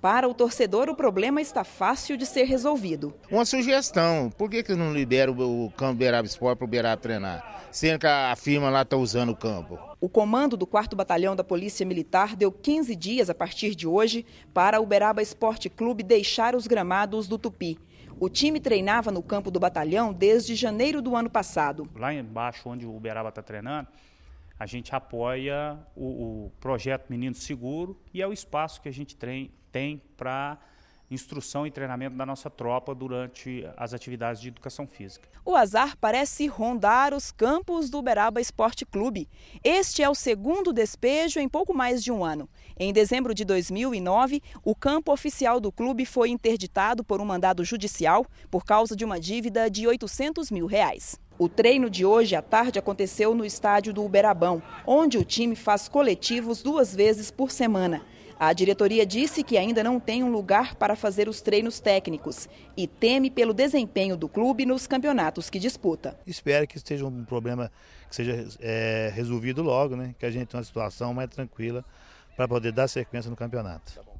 Para o torcedor, o problema está fácil de ser resolvido. Uma sugestão: por que, que não libera o campo Beraba Esporte para o Beraba treinar? Sendo que a firma lá está usando o campo. O comando do 4 Batalhão da Polícia Militar deu 15 dias a partir de hoje para o Beraba Esporte Clube deixar os gramados do Tupi. O time treinava no campo do batalhão desde janeiro do ano passado. Lá embaixo, onde o Beraba está treinando, a gente apoia o, o projeto Menino Seguro e é o espaço que a gente tem, tem para instrução e treinamento da nossa tropa durante as atividades de educação física. O azar parece rondar os campos do Uberaba Esporte Clube. Este é o segundo despejo em pouco mais de um ano. Em dezembro de 2009, o campo oficial do clube foi interditado por um mandado judicial por causa de uma dívida de 800 mil reais. O treino de hoje à tarde aconteceu no estádio do Uberabão, onde o time faz coletivos duas vezes por semana. A diretoria disse que ainda não tem um lugar para fazer os treinos técnicos e teme pelo desempenho do clube nos campeonatos que disputa. Espero que esteja um problema que seja é, resolvido logo, né? que a gente tenha uma situação mais tranquila para poder dar sequência no campeonato. Tá